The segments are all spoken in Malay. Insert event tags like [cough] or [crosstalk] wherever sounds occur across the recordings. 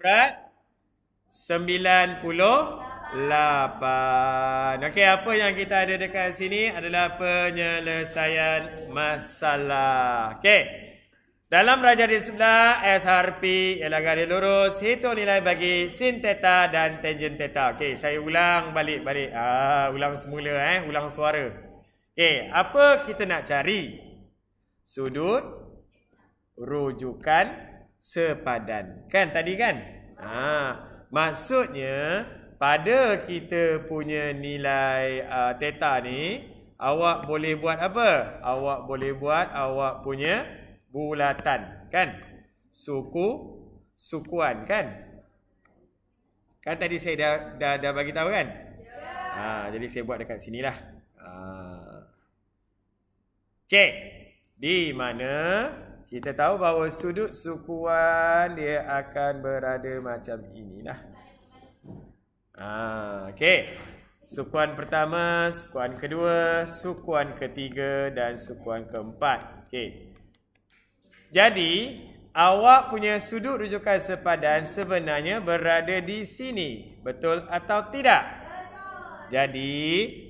Berat 98. Okey, apa yang kita ada dekat sini adalah penyelesaian masalah. Okey. Dalam raja di sebelah, SRP ialah garis lurus. Hitung nilai bagi sin teta dan tangent teta. Okey, saya ulang balik-balik. Ah, ulang semula eh, ulang suara. Okey, apa kita nak cari? Sudut rujukan sepadan. Kan tadi kan? Ha, maksudnya pada kita punya nilai uh, teta ni awak boleh buat apa? Awak boleh buat awak punya bulatan, kan? Suku sukuan, kan? Kan tadi saya dah dah, dah bagi tahu kan? Ya. Ha, jadi saya buat dekat sinilah. Ha. Okey. Di mana kita tahu bahawa sudut sukuan dia akan berada macam inilah. Ah, okey. Sukuan pertama, sukuan kedua, sukuan ketiga dan sukuan keempat. Okey. Jadi, awak punya sudut rujukan sepadan sebenarnya berada di sini. Betul atau tidak? Jadi,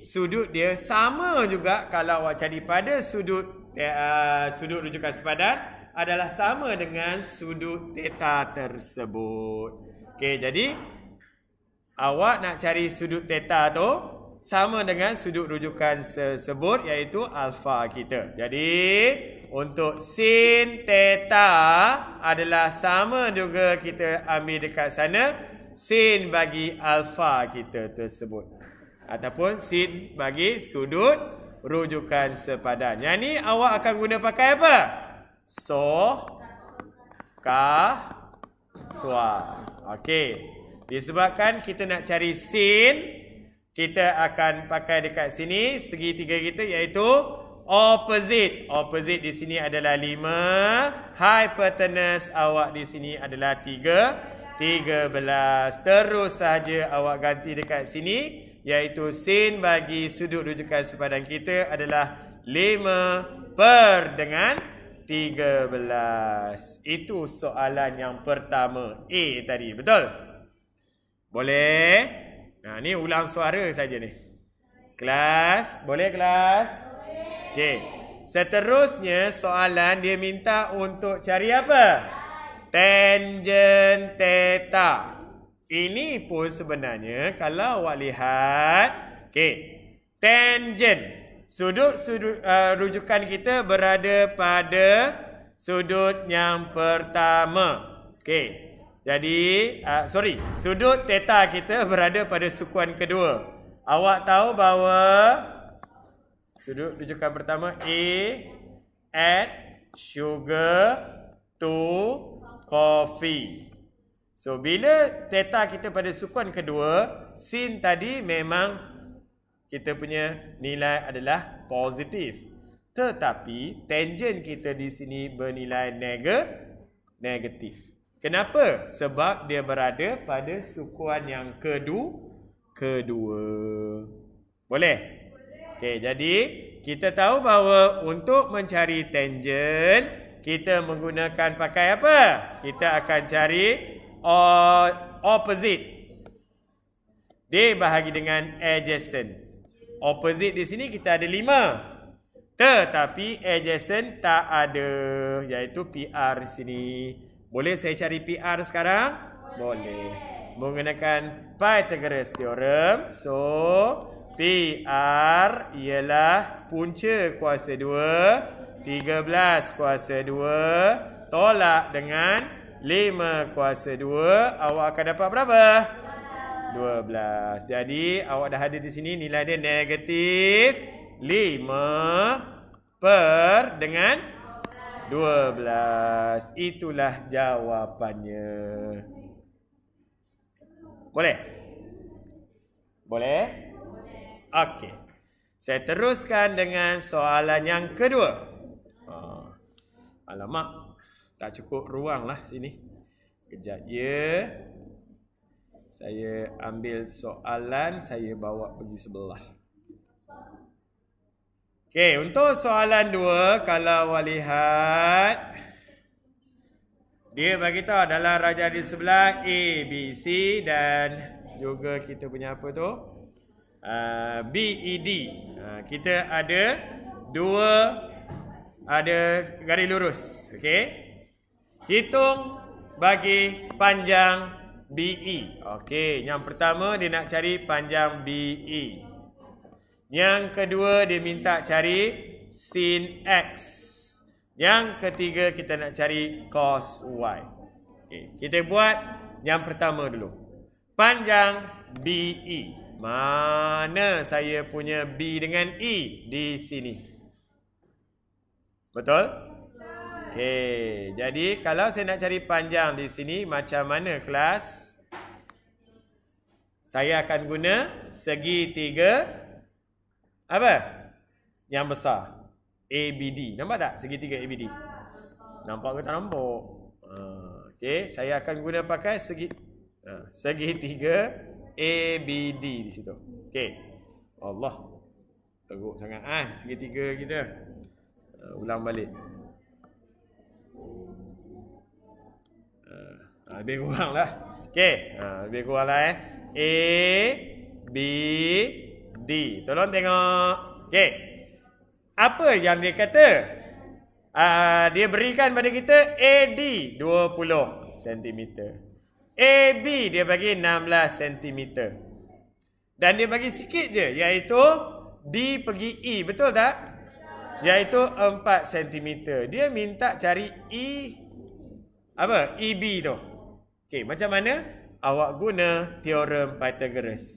sudut dia sama juga kalau awak cari pada sudut uh, sudut rujukan sepadan adalah sama dengan sudut teta tersebut. Okey, jadi awak nak cari sudut teta tu sama dengan sudut rujukan tersebut iaitu alfa kita. Jadi untuk sin teta adalah sama juga kita ambil dekat sana sin bagi alfa kita tersebut. Ataupun sin bagi sudut rujukan sepadan. Yang ni awak akan guna pakai apa? Apa? so ka tua. Okey. Disebabkan kita nak cari sin, kita akan pakai dekat sini segi tiga kita iaitu opposite. Opposite di sini adalah 5, hypotenuse awak di sini adalah 3, 13. Terus saja awak ganti dekat sini iaitu sin bagi sudut rujukan sepadan kita adalah 5 per dengan 13. 13. Itu soalan yang pertama A tadi. Betul? Boleh? Nah, ni ulang suara saja ni. Kelas, boleh kelas? Boleh. Okey. Seterusnya soalan dia minta untuk cari apa? Tangent theta. Ini pun sebenarnya kalau awak lihat, okey. Tangent sudut, sudut uh, rujukan kita berada pada sudut yang pertama. Okey. Jadi, uh, sorry. Sudut teta kita berada pada sukuan kedua. Awak tahu bahawa sudut rujukan pertama A add sugar to coffee. So, bila teta kita pada sukuan kedua, sin tadi memang kita punya nilai adalah positif. Tetapi tangent kita di sini bernilai negatif. Kenapa? Sebab dia berada pada sukuan yang kedua. kedua. Boleh? Okey, jadi kita tahu bahawa untuk mencari tangent, kita menggunakan pakai apa? Kita akan cari opposite. d bahagi dengan adjacent. Opposite di sini kita ada lima. Tetapi adjacent tak ada. Iaitu PR di sini. Boleh saya cari PR sekarang? Boleh. Boleh. Menggunakan Pythagoras Theorem. So, PR ialah punca kuasa 2. 13 kuasa 2. Tolak dengan 5 kuasa 2. Awak akan dapat berapa? 12. Jadi awak dah ada di sini nilai dia negatif 5 per dengan 12. Itulah jawapannya. Boleh? Boleh? Okey. Saya teruskan dengan soalan yang kedua. Ha. Alamak. Tak cukup ruang lah sini. Kejap ya. Saya ambil soalan, saya bawa pergi sebelah. Okey, untuk soalan dua, kalau awak lihat, dia bagi tahu dalam raja di sebelah A, B, C dan juga kita punya apa tu? Uh, B, E, D. Uh, kita ada dua ada garis lurus. Okey. Hitung bagi panjang BE. Okey, yang pertama dia nak cari panjang BE. Yang kedua dia minta cari sin X. Yang ketiga kita nak cari cos Y. Okey, kita buat yang pertama dulu. Panjang BE. Mana saya punya B dengan E di sini? Betul? Okey, jadi kalau saya nak cari panjang di sini macam mana kelas? Saya akan guna segi tiga apa? Yang besar. ABD. Nampak tak segi tiga ABD? Nampak ke tak nampak? Ah, okey, saya akan guna pakai segi ah, segi tiga ABD di situ. Okey. Allah. Teruk sangat ah segi tiga kita. Uh, ulang balik. ha, lebih kurang lah okay. ha, ah, lebih kurang lah eh A B D tolong tengok okay. apa yang dia kata uh, dia berikan pada kita AD 20 cm AB dia bagi 16 cm dan dia bagi sikit je iaitu D pergi E betul tak iaitu 4 cm dia minta cari E apa EB tu Okay, macam mana awak guna teorem Pythagoras?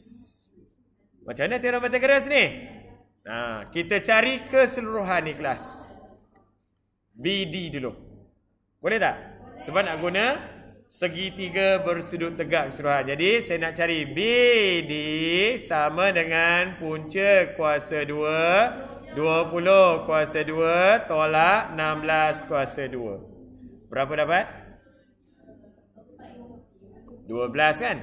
Macam mana teorem Pythagoras ni? Nah, ha, kita cari keseluruhan ni kelas. BD dulu. Boleh tak? Sebab nak guna segi tiga bersudut tegak keseluruhan. Jadi, saya nak cari BD sama dengan punca kuasa dua 20 kuasa 2 tolak 16 kuasa 2. Berapa dapat? 12 kan?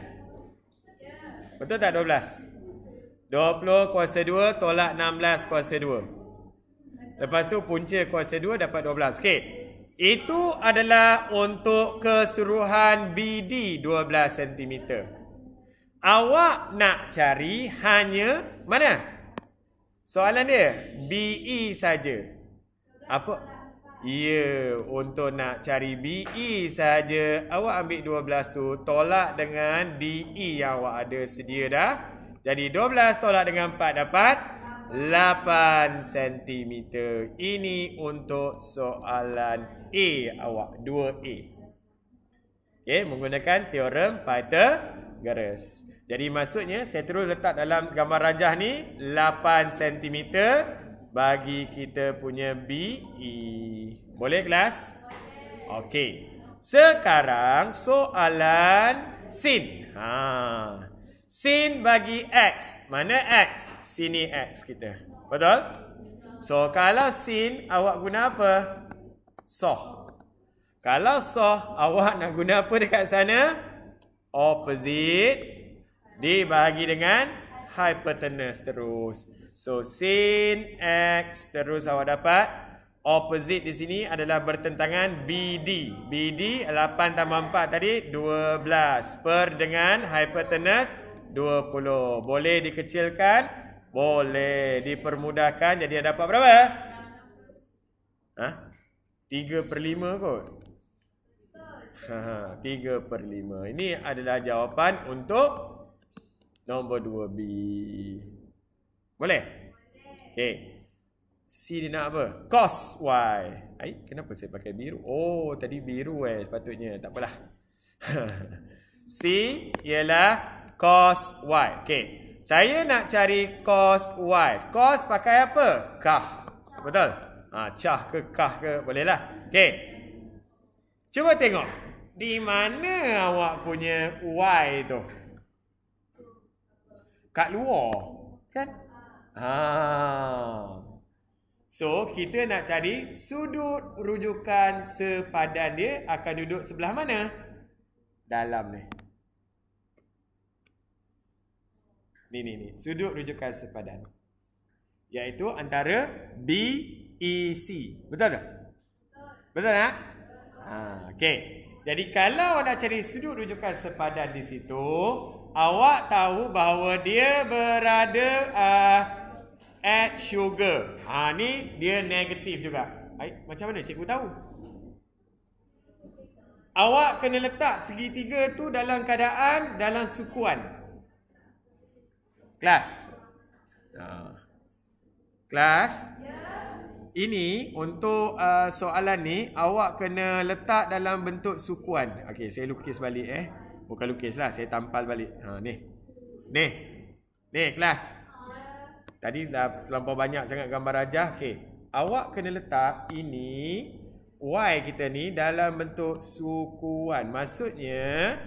Betul tak 12? 20 kuasa 2 tolak 16 kuasa 2. Lepas tu punca kuasa 2 dapat 12. Okay, Itu adalah untuk keseluruhan BD 12 cm. Awak nak cari hanya mana? Soalan dia BE saja. Apa? Ya, untuk nak cari BE saja awak ambil 12 tu tolak dengan DE yang awak ada sedia dah. Jadi 12 tolak dengan 4 dapat 8 cm. Ini untuk soalan A awak, 2A. Okey, menggunakan teorem Pythagoras. Jadi maksudnya saya terus letak dalam gambar rajah ni 8 cm bagi kita punya BE. Boleh kelas? Okey. Sekarang soalan sin. Ha. Sin bagi X. Mana X? Sini X kita. Betul? So kalau sin awak guna apa? Soh. Kalau soh awak nak guna apa dekat sana? Opposite. Dibahagi dengan hypotenuse terus. Terus. So sin x terus awak dapat opposite di sini adalah bertentangan BD. BD 8 tambah 4 tadi 12 per dengan hypotenuse 20. Boleh dikecilkan? Boleh dipermudahkan. Jadi ada dapat berapa? Ha? 3 per 5 kot. Ha, [laughs] 3 per 5. Ini adalah jawapan untuk nombor 2B. Boleh? Okay. C dia nak apa? Cos Y. Ay, kenapa saya pakai biru? Oh, tadi biru eh sepatutnya. Tak apalah. [laughs] C ialah cos Y. Okay. Saya nak cari cos Y. Cos pakai apa? Kah. Betul? Ah, ha, cah ke kah ke? Bolehlah. Okay. Cuba tengok. Di mana awak punya Y tu? Kat luar. Kan? Ha. So, kita nak cari sudut rujukan sepadan dia akan duduk sebelah mana? Dalam ni. Ni, ni, ni. Sudut rujukan sepadan. Iaitu antara B, E, C. Betul tak? Betul tak? Ha, okay. Jadi, kalau nak cari sudut rujukan sepadan di situ, awak tahu bahawa dia berada... Uh, add sugar. Ha ni dia negatif juga. Baik, macam mana cikgu tahu? Awak kena letak segitiga tu dalam keadaan dalam sukuan. Kelas. Ya. Kelas. Ya. Ini untuk uh, soalan ni awak kena letak dalam bentuk sukuan. Okey, saya lukis balik eh. Bukan lukislah, saya tampal balik. Ha ni. Ni. Ni kelas. Tadi dah terlampau banyak sangat gambar rajah. Okey. Awak kena letak ini Y kita ni dalam bentuk sukuan. Maksudnya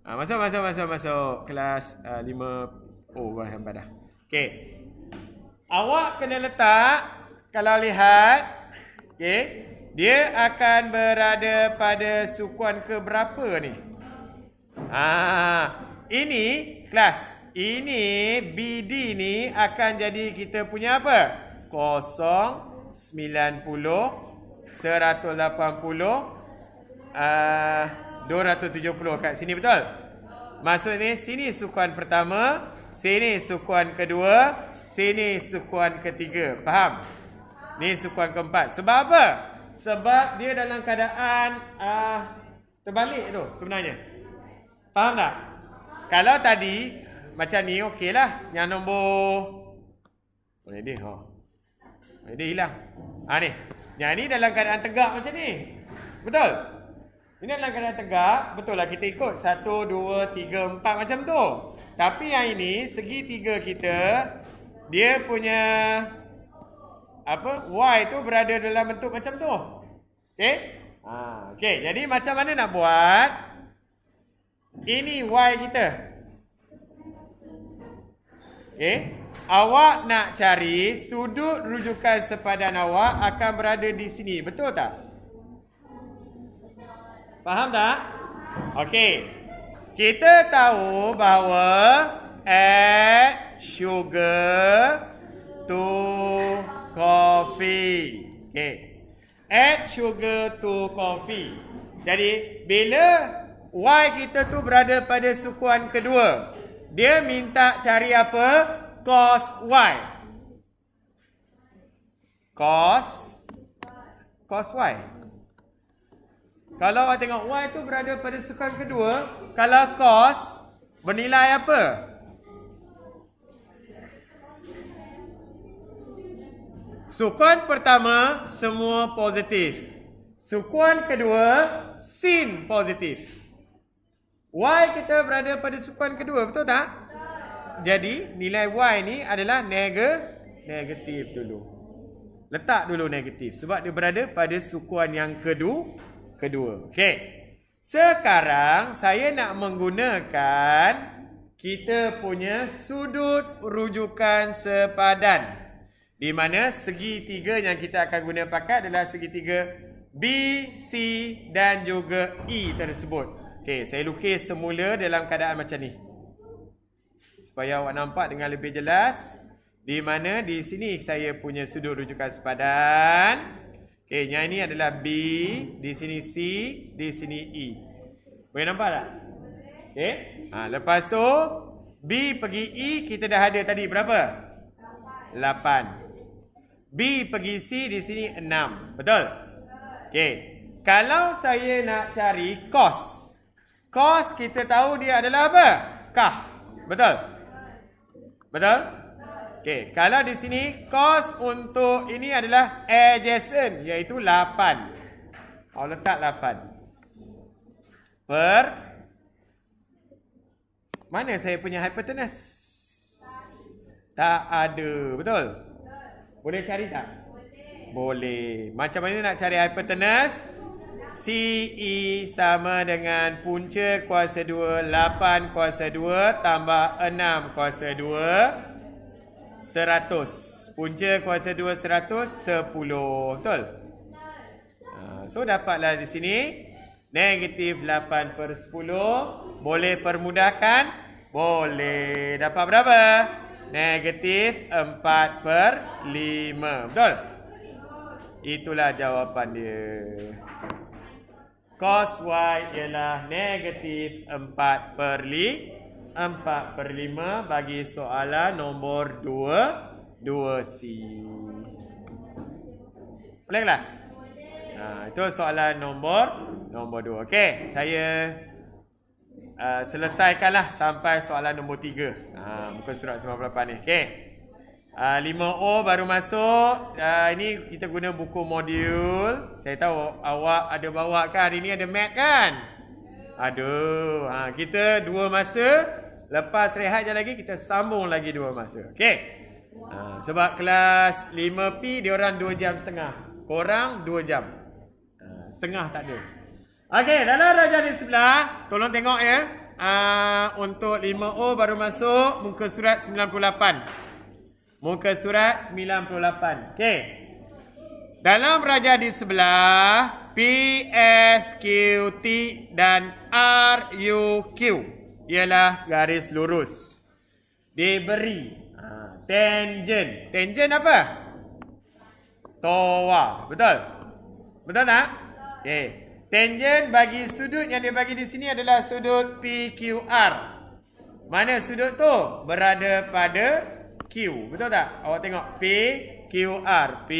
ha, masuk masuk masuk masuk kelas uh, ah, 5 oh wah hamba dah. Awak kena letak kalau lihat okey dia akan berada pada sukuan ke berapa ni? Ah, ha, ini kelas ini BD ni akan jadi kita punya apa? 090, 180, uh, 270 kat sini betul? ni sini sukuan pertama, sini sukuan kedua, sini sukuan ketiga. Faham? Ni sukuan keempat. Sebab apa? Sebab dia dalam keadaan uh, terbalik tu sebenarnya. Faham tak? Kalau tadi macam ni okey lah. Yang nombor... Boleh dia? Oh. Boleh dia hilang. Ha ni. Yang ni dalam keadaan tegak macam ni. Betul? Ini dalam keadaan tegak. Betul lah kita ikut. Satu, dua, tiga, empat macam tu. Tapi yang ini segi tiga kita. Dia punya... Apa? Y tu berada dalam bentuk macam tu. Okay? Ha, ah, okay. Jadi macam mana nak buat? Ini Y kita. Eh? Awak nak cari sudut rujukan sepadan awak akan berada di sini. Betul tak? Faham tak? Okey. Kita tahu bahawa add sugar to coffee. Okey. Add sugar to coffee. Jadi, bila Y kita tu berada pada sukuan kedua. Dia minta cari apa? Cos Y. Cos. Cos Y. Kalau awak tengok Y tu berada pada sukan kedua. Kalau cos bernilai apa? Sukan pertama semua positif. Sukuan kedua sin positif. Y kita berada pada sukuan kedua, betul tak? Jadi, nilai Y ni adalah nega negatif dulu. Letak dulu negatif sebab dia berada pada sukuan yang kedua. kedua. Okey. Sekarang saya nak menggunakan kita punya sudut rujukan sepadan. Di mana segi tiga yang kita akan guna pakai adalah segi tiga B, C dan juga E tersebut. Okay, saya lukis semula dalam keadaan macam ni. Supaya awak nampak dengan lebih jelas di mana di sini saya punya sudut rujukan sepadan. Okey, yang ini adalah B, di sini C, di sini E. Boleh nampak tak? Okay, Ha, lepas tu B pergi E kita dah ada tadi berapa? 8. B pergi C di sini 6. Betul? Okey. Kalau saya nak cari kos Cos kita tahu dia adalah apa? Kah. Betul? Betul? Okey. Kalau di sini cos untuk ini adalah adjacent. Iaitu 8. Awak letak 8. Per. Mana saya punya hypotenuse? Tak ada. Betul? Boleh cari tak? Boleh. Boleh. Macam mana nak cari hypotenuse? CE sama dengan punca kuasa 2 8 kuasa 2 tambah 6 kuasa 2 100 Punca kuasa 2 100 10 Betul? Ha, so dapatlah di sini Negatif 8 per 10 Boleh permudahkan? Boleh Dapat berapa? Negatif 4 per 5 Betul? Itulah jawapan dia cos y ialah negatif 4 per 4 per 5 bagi soalan nombor 2, 2C. Boleh kelas? Ha, itu soalan nombor nombor 2. Okay saya uh, selesaikanlah sampai soalan nombor 3. Ha, bukan surat 98 ni. Okey. 5O ah, baru masuk. Uh, ini kita guna buku modul. Saya tahu awak ada bawa kan? Hari ini ada mat kan? Aduh. Ha, kita dua masa. Lepas rehat je lagi, kita sambung lagi dua masa. Okey. Ha, sebab kelas 5P, dia orang dua jam setengah. Korang dua jam. Ha, setengah tak ada. Okay, dalam raja di sebelah, tolong tengok ya. Uh, untuk 5O baru masuk, muka surat 98. 98. Muka surat 98. Okey. Dalam raja di sebelah P S Q T dan R U Q ialah garis lurus. Diberi tangen, ha, tangen apa? Toa. Betul? Betul tak? Okey. tangen bagi sudut yang dia bagi di sini adalah sudut PQR. Mana sudut tu? Berada pada Q. Betul tak? Awak tengok. P, Q, R. P,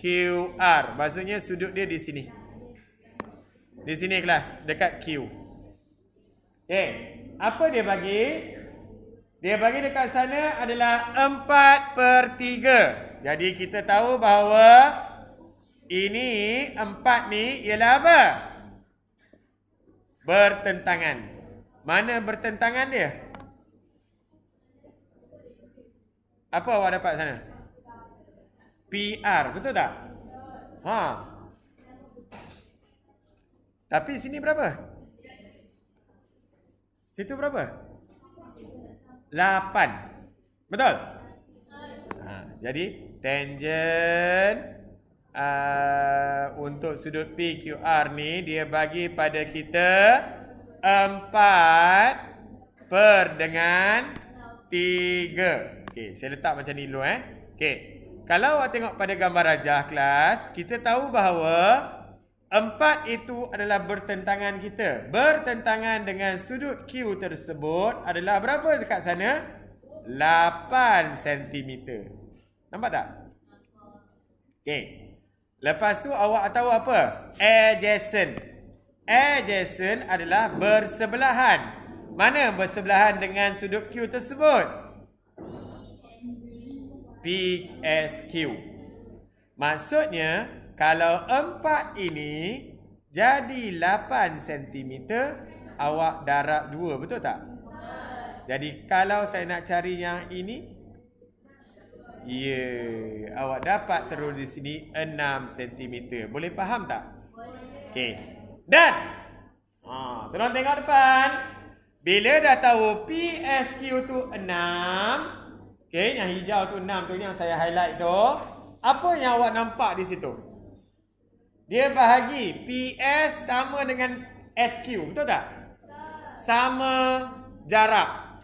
Q, R. Maksudnya sudut dia di sini. Di sini kelas. Dekat Q. Okay. Eh, apa dia bagi? Dia bagi dekat sana adalah 4 per 3. Jadi kita tahu bahawa ini 4 ni ialah apa? Bertentangan. Mana bertentangan dia? Apa awak dapat sana? PR, betul tak? Ha. Tapi sini berapa? Situ berapa? Lapan. Betul? Ha. Jadi, tangent uh, untuk sudut PQR ni, dia bagi pada kita empat per dengan Tiga. Okey, saya letak macam ni dulu eh. Okey. Kalau awak tengok pada gambar rajah kelas, kita tahu bahawa empat itu adalah bertentangan kita. Bertentangan dengan sudut Q tersebut adalah berapa dekat sana? 8 cm. Nampak tak? Okey. Lepas tu awak tahu apa? Adjacent. Adjacent adalah bersebelahan. Mana bersebelahan dengan sudut Q tersebut? PSQ. Maksudnya, kalau empat ini jadi lapan sentimeter, awak darab dua, betul tak? Jadi, kalau saya nak cari yang ini, ya, yeah, awak dapat terus di sini enam sentimeter. Boleh faham tak? Boleh. Okay. Dan, ha, tolong tengok depan. Bila dah tahu PSQ tu enam, Okey, yang hijau tu enam tu yang saya highlight tu. Apa yang awak nampak di situ? Dia bahagi PS sama dengan SQ, betul tak? Sama jarak.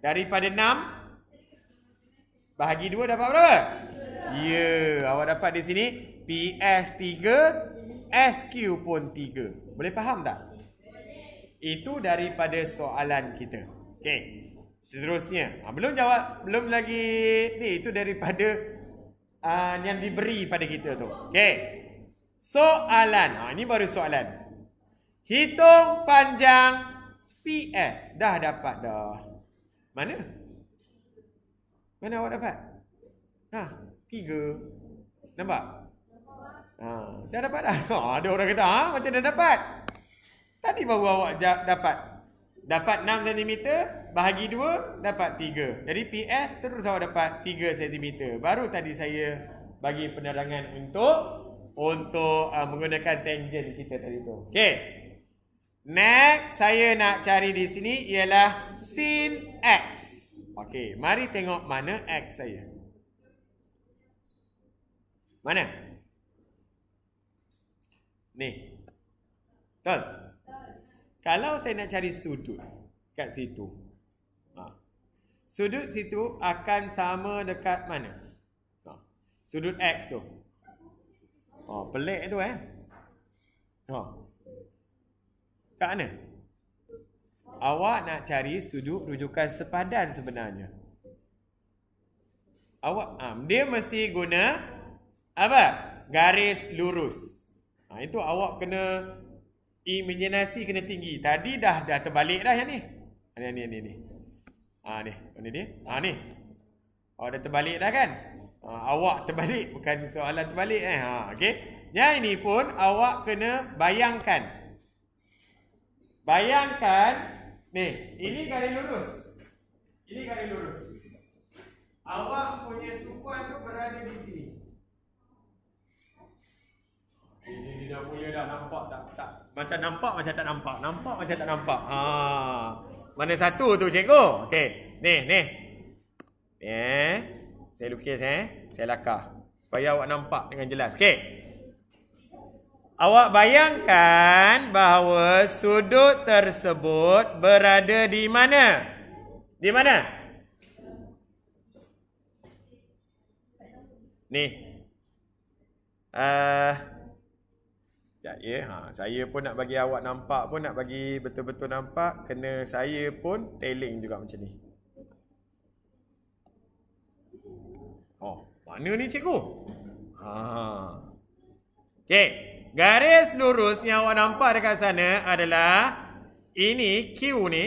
Daripada enam. bahagi dua dapat berapa? Ya, yeah, awak dapat di sini PS tiga, SQ pun tiga. Boleh faham tak? Itu daripada soalan kita. Okey seterusnya. Ha, belum jawab, belum lagi ni itu daripada uh, yang diberi pada kita tu. Okey. Soalan. Ha ini baru soalan. Hitung panjang PS dah dapat dah. Mana? Mana awak dapat? Ha, tiga. Nampak? Ha, dah dapat dah. Ha, [laughs] ada orang kata, ha, macam dah dapat. Tadi baru awak dapat. Dapat 6 cm Bahagi 2 Dapat 3 Jadi PS terus awak dapat 3 cm Baru tadi saya Bagi penerangan untuk Untuk uh, menggunakan tangent kita tadi tu Okay Next saya nak cari di sini Ialah sin X Okay mari tengok mana X saya Mana? Ni Betul? Kalau saya nak cari sudut kat situ. Ha. Sudut situ akan sama dekat mana? Ha. Sudut X tu. Ha. Pelik tu eh. Ha. Kat mana? Awak nak cari sudut rujukan sepadan sebenarnya. Awak ha. Dia mesti guna apa? Garis lurus. Ha. Itu awak kena imaginasi kena tinggi. Tadi dah dah terbalik dah yang ah, ni. Ni ni ni ah, ni. Ha ni, ni ni. Ha ah, ni. Oh dah terbalik dah kan? Ha, awak terbalik bukan soalan terbalik eh. Ha okey. Yang ini pun awak kena bayangkan. Bayangkan ni, ini garis lurus. Ini garis lurus. Awak punya sukuan tu berada di sini. Dia, dia dah mula dah nampak tak, tak. Macam nampak macam tak nampak. Nampak macam tak nampak. Ha. Mana satu tu cikgu? Okey. Ni, ni. Eh. Saya lukis eh. Saya lakar. Supaya awak nampak dengan jelas. Okey. Awak bayangkan bahawa sudut tersebut berada di mana? Di mana? Ni. Uh, Ustaz ya. Ha, saya pun nak bagi awak nampak pun nak bagi betul-betul nampak kena saya pun tailing juga macam ni. Oh, mana ni cikgu? Ha. okay. garis lurus yang awak nampak dekat sana adalah ini Q ni.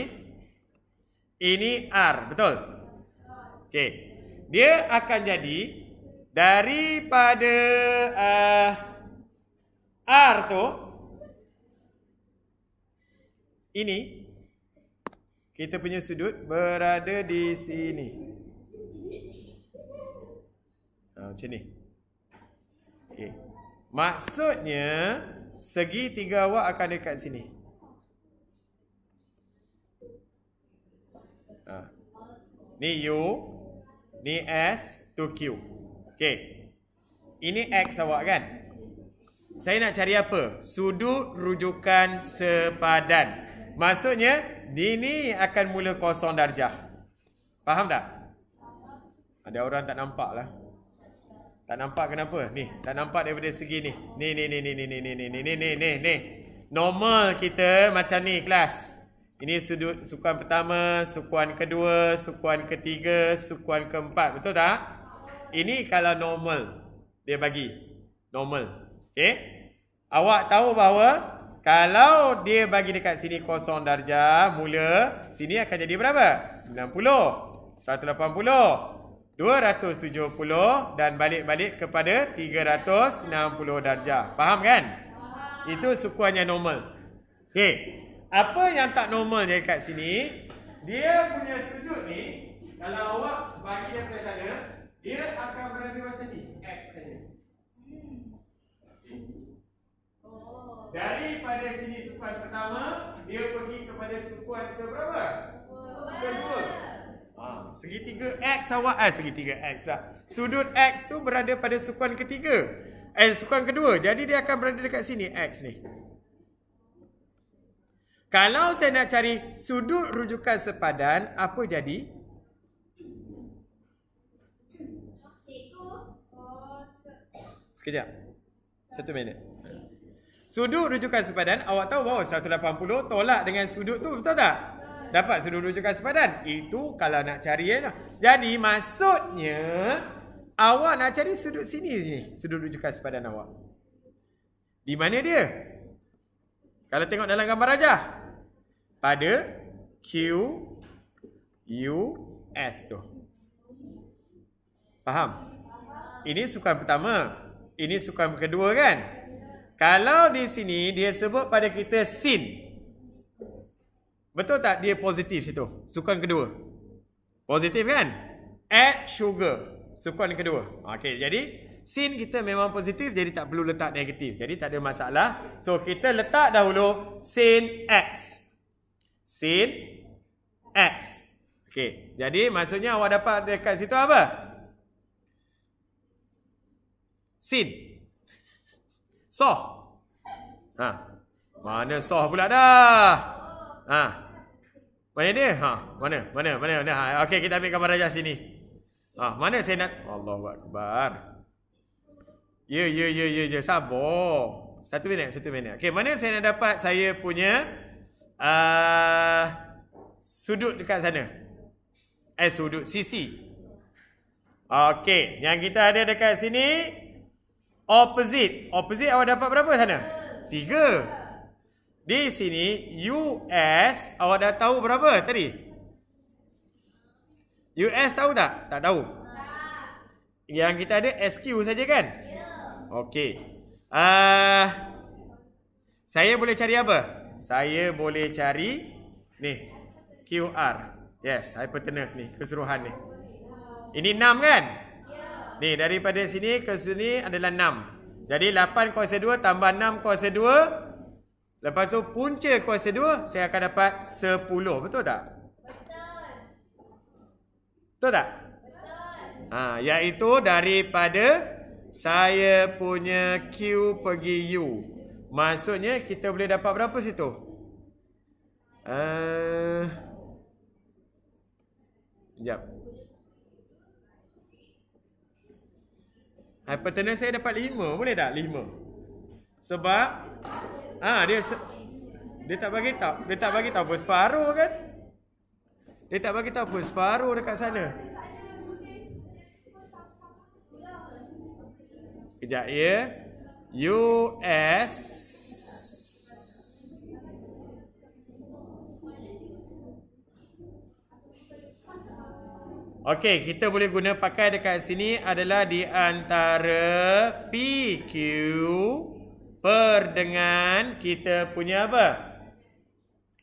Ini R, betul? Okay, Dia akan jadi daripada uh, R tu ini kita punya sudut berada di sini. Ha, macam ni. Okey. Maksudnya segi tiga awak akan dekat sini. Ha. Ni U, ni S, tu Q. Okey. Ini X awak kan? Saya nak cari apa? Sudu rujukan sepadan. Maksudnya, ini akan mula kosong darjah. Faham tak? Ada orang tak nampak lah. Tak nampak kenapa? Nih, tak nampak daripada segi ni. Ni, ni, ni, ni, ni, ni, ni, ni, ni, ni, ni, ni, ni. Normal kita macam ni kelas. Ini sudut sukuan pertama, sukuan kedua, sukuan ketiga, sukuan keempat. Betul tak? Ini kalau normal. Dia bagi. Normal. Okey. Awak tahu bahawa kalau dia bagi dekat sini kosong darjah, mula sini akan jadi berapa? 90, 180, 270 dan balik-balik kepada 360 darjah. Faham kan? Itu Itu sukuannya normal. Okey. Apa yang tak normal dia dekat sini? Dia punya sudut ni kalau awak bagi dia ke sana, dia akan berada macam ni, X saja. Daripada sini sukuan pertama Dia pergi kepada sukuan berapa? Kedua Ha, ah, segitiga X awak eh, Segitiga X lah Sudut X tu berada pada sukuan ketiga Eh sukuan kedua Jadi dia akan berada dekat sini X ni Kalau saya nak cari sudut rujukan sepadan Apa jadi? Sekejap Satu minit Sudut rujukan sepadan, awak tahu bahawa 180 tolak dengan sudut tu, betul tak? Dapat sudut rujukan sepadan. Itu kalau nak cari. Ya, Jadi, maksudnya, awak nak cari sudut sini ni, sudut rujukan sepadan awak. Di mana dia? Kalau tengok dalam gambar raja. Pada Q, U, S tu. Faham? Ini sukan pertama. Ini sukan kedua kan? Kalau di sini dia sebut pada kita sin. Betul tak dia positif situ? Sukan kedua. Positif kan? Add sugar. Sukan kedua. Okey, jadi sin kita memang positif jadi tak perlu letak negatif. Jadi tak ada masalah. So kita letak dahulu sin x. Sin x. Okey, jadi maksudnya awak dapat dekat situ apa? Sin. Sin. Soh. Ha. Mana soh pula dah? Ha. Mana dia? Ha. Mana? Mana? Mana? mana? Ha. Okey, kita ambil gambar rajah sini. Ha. Mana saya nak... kebar. Ya, ya, ya, ya, ya. Sabar. Satu minit, satu minit. Okey, mana saya nak dapat saya punya... Uh, sudut dekat sana. Eh, sudut sisi. Okey, yang kita ada dekat sini opposite. Opposite awak dapat berapa sana? Tiga. Di sini, US awak dah tahu berapa tadi? US tahu tak? Tak tahu. Tak. Yang kita ada SQ saja kan? Ya. Okey. Uh, saya boleh cari apa? Saya boleh cari ni. QR. Yes, hypotenuse ni. Keseruhan ni. Ini enam kan? Ni daripada sini ke sini adalah 6. Jadi 8 kuasa 2 tambah 6 kuasa 2. Lepas tu punca kuasa 2 saya akan dapat 10. Betul tak? Betul. Betul tak? Betul. Ha, iaitu daripada saya punya Q pergi U. Maksudnya kita boleh dapat berapa situ? Uh, sekejap. Sekejap. Hypertenuse saya dapat 5 Boleh tak 5 Sebab ah ha, Dia se dia tak bagi tahu Dia tak bagi tahu pun separuh kan Dia tak bagi tahu pun separuh dekat sana Kejap ya US Okey, kita boleh guna pakai dekat sini adalah di antara PQ per dengan kita punya apa?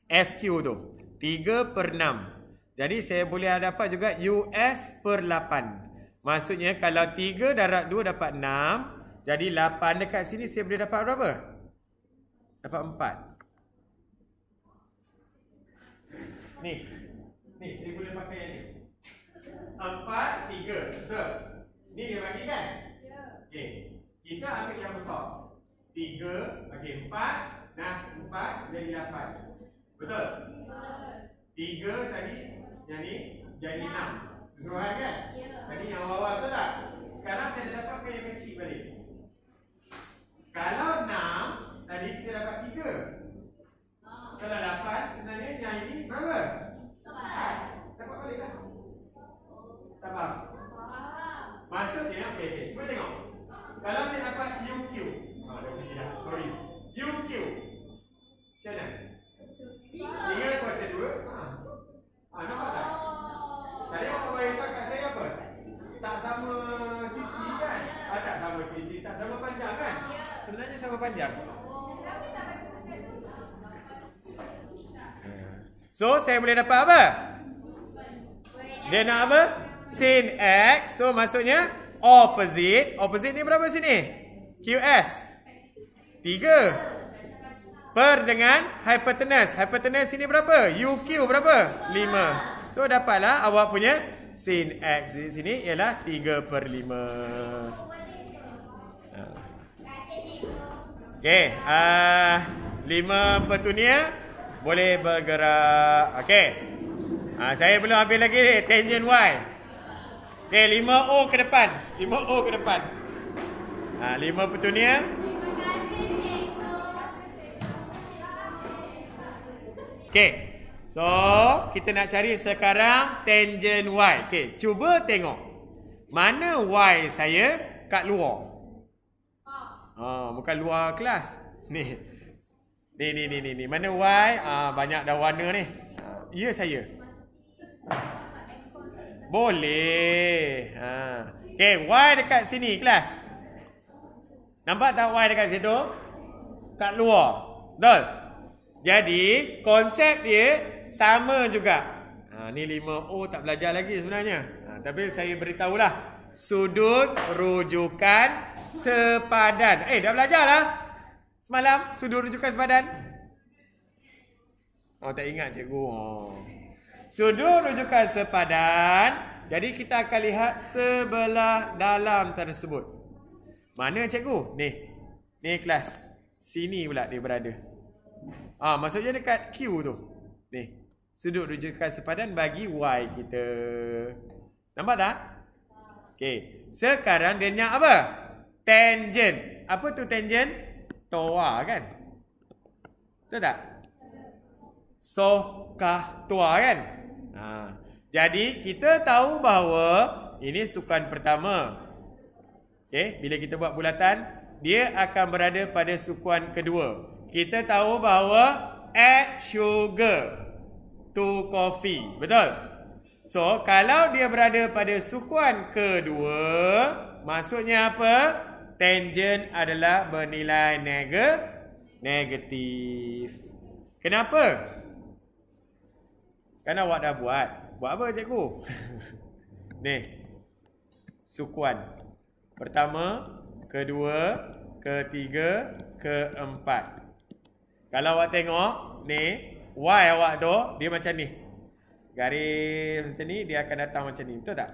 SQ tu. 3 per 6. Jadi saya boleh dapat juga US per 8. Maksudnya kalau 3 darab 2 dapat 6. Jadi 8 dekat sini saya boleh dapat berapa? Dapat 4. Ni. Ni saya boleh pakai yang ni. Empat, tiga. Betul? Ini dia bagi kan? Ya. Okay. Kita ambil yang besar. Tiga. Okey. Empat. Nah. Empat. Jadi lapan. Betul? Tiga tadi. Jadi? Jadi ya. enam. Keseluruhan kan? Ya. Tadi yang awal-awal tu tak? Sekarang saya dapatkan yang kecil balik. Kalau enam, tadi kita dapat tiga. Ha. Kalau lapan, sebenarnya yang ini berapa? Empat. Dapat balik lah. Tak faham? Maksudnya, okey, okey. Cuba tengok. Kalau saya dapat UQ. Ha, ah, dah pergi dah. Sorry. UQ. Macam mana? Dengan kuasa 2. Ha. Ha, ah. ah, nampak tak? Saya orang bayar tak kat saya apa? Tak sama sisi kan? Ha, tak sama sisi. Tak sama panjang kan? Sebenarnya sama panjang. So, saya boleh dapat apa? Dia nak apa? sin x. So maksudnya opposite. Opposite ni berapa sini? QS. 3. Per dengan hypotenuse. Hypotenuse sini berapa? UQ berapa? 5. So dapatlah awak punya sin x di sini ialah 3 per 5. Okey, uh, lima petunia boleh bergerak. Okay, Uh, ah, saya belum habis lagi ni, tangent Y. Okey, lima o ke depan. lima o ke depan. Ha, lima petunia. Okey. So, kita nak cari sekarang tangent Y. Okey, cuba tengok. Mana Y saya kat luar? Ha. Ha, bukan luar kelas. Ni. Ni, ni, ni, ni. Mana Y? Ha, banyak dah warna ni. Ya, saya. Boleh. Ha. Okay, Y dekat sini kelas. Nampak tak Y dekat situ? Kat luar. Betul? Jadi, konsep dia sama juga. Ha, ni 5O tak belajar lagi sebenarnya. Ha, tapi saya beritahulah. Sudut rujukan sepadan. Eh, dah belajar lah. Semalam, sudut rujukan sepadan. Oh, tak ingat cikgu. Oh. Sudut rujukan sepadan. Jadi kita akan lihat sebelah dalam tersebut. Mana cikgu? Ni. Ni kelas. Sini pula dia berada. Ah, ha, maksudnya dekat Q tu. Ni. Sudut rujukan sepadan bagi Y kita. Nampak tak? Okay. Sekarang dia nak apa? Tangent. Apa tu tangent? Toa kan? Betul tak? Sokah tua kan? Ha. Jadi kita tahu bahawa ini sukan pertama. Okay, bila kita buat bulatan, dia akan berada pada sukuan kedua. Kita tahu bahawa add sugar to coffee. Betul? So, kalau dia berada pada sukuan kedua, maksudnya apa? Tangent adalah bernilai neg negatif. Kenapa? Kan awak dah buat. Buat apa cikgu? [laughs] ni. Sukuan. Pertama, kedua, ketiga, keempat. Kalau awak tengok ni, Y awak tu, dia macam ni. Garis macam ni, dia akan datang macam ni. Betul tak?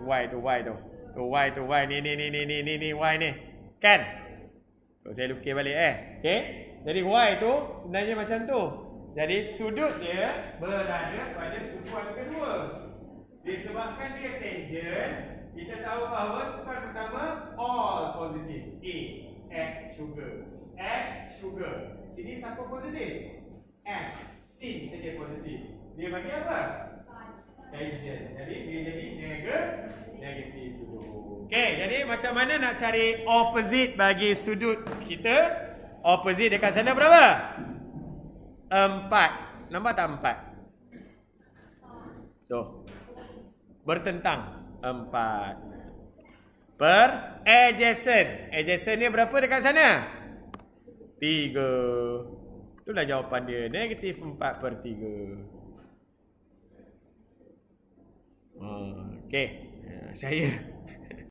Y tu, Y tu. Tu Y tu, Y ni, ni, ni, ni, ni, ni, ni, Y ni. Kan? Tu saya lukis balik eh. Okay? Jadi Y tu sebenarnya macam tu. Jadi sudut dia berada pada sukuan kedua. Disebabkan dia tangent, kita tahu bahawa sukuan pertama all positif. A, F sugar. F sugar. Sini siapa positif? S, sin saja positif. Dia bagi apa? Tangent. Jadi dia jadi negatif dulu. Okey, jadi macam mana nak cari opposite bagi sudut kita? Opposite dekat sana berapa? Empat. Nampak tak empat? Tu. Bertentang. Empat. Per adjacent. Adjacent ni berapa dekat sana? Tiga. Itulah jawapan dia. Negatif empat per tiga. Hmm, okay. Saya...